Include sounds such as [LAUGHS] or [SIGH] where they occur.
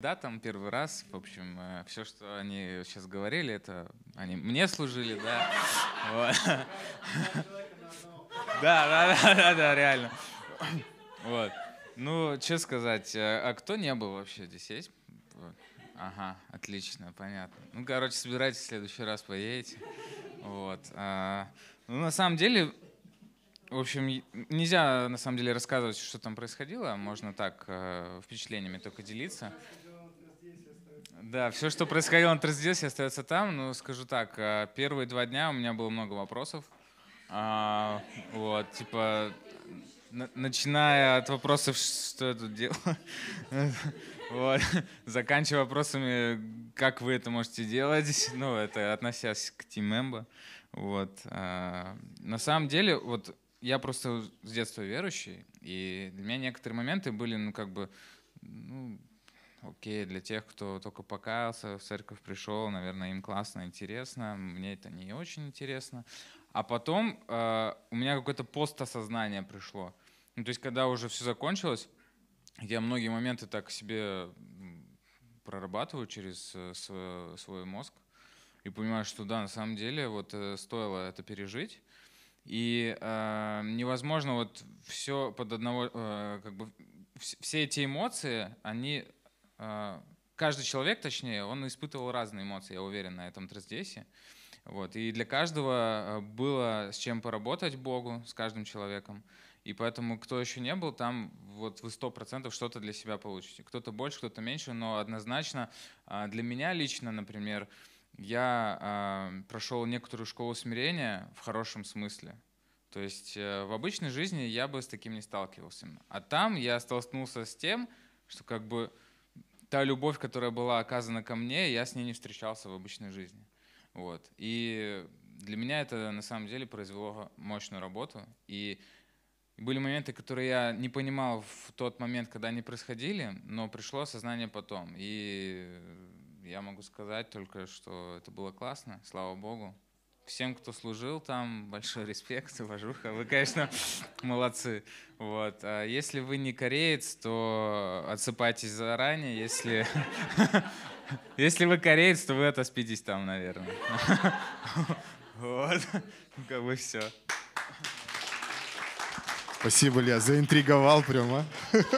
Да, там первый раз, в общем, э, все, что они сейчас говорили, это они мне служили, да. Да, да, да, да, реально. Вот. Ну, что сказать, э, а кто не был вообще здесь есть? Ага, отлично, понятно. Ну, короче, собирайтесь в следующий раз поедете. Вот. А, ну, на самом деле, в общем, нельзя на самом деле рассказывать, что там происходило. Можно так э, впечатлениями только делиться. Да, все, что происходило на Трезидесе, остается там. Но ну, скажу так, э, первые два дня у меня было много вопросов. А, вот, типа, начиная от вопросов, что я тут делаю, [LAUGHS] заканчивая вопросами, как вы это можете делать, [LAUGHS] ну, это относясь к Team Member. Вот. А, на самом деле, вот я просто с детства верующий, и для меня некоторые моменты были, ну, как бы, ну, окей, для тех, кто только покаялся, в церковь пришел, наверное, им классно, интересно, мне это не очень интересно. А потом э, у меня какое-то постосознание пришло. Ну, то есть, когда уже все закончилось, я многие моменты так себе прорабатываю через э, свой, свой мозг и понимаю, что да, на самом деле вот э, стоило это пережить. И э, невозможно вот все под одного, э, как бы все эти эмоции, они а, каждый человек, точнее, он испытывал разные эмоции, я уверен, на этом трансдесе. Вот. И для каждого а, было с чем поработать Богу, с каждым человеком. И поэтому, кто еще не был, там вот вы сто процентов что-то для себя получите. Кто-то больше, кто-то меньше, но однозначно а, для меня лично, например, я прошел некоторую школу смирения в хорошем смысле. То есть э, в обычной жизни я бы с таким не сталкивался. А там я столкнулся с тем, что как бы та любовь, которая была оказана ко мне, я с ней не встречался в обычной жизни. Вот. И для меня это на самом деле произвело мощную работу. И были моменты, которые я не понимал в тот момент, когда они происходили, но пришло осознание потом. И я могу сказать только, что это было классно, слава богу всем, кто служил там, большой респект, [LAUGHS] уважуха. Вы, конечно, молодцы. Вот. А если вы не кореец, то отсыпайтесь заранее. Если, [LAUGHS] если вы кореец, то вы отоспитесь там, наверное. [LAUGHS] Вот. Ну, как бы все. Спасибо, Илья, заинтриговал прямо. А.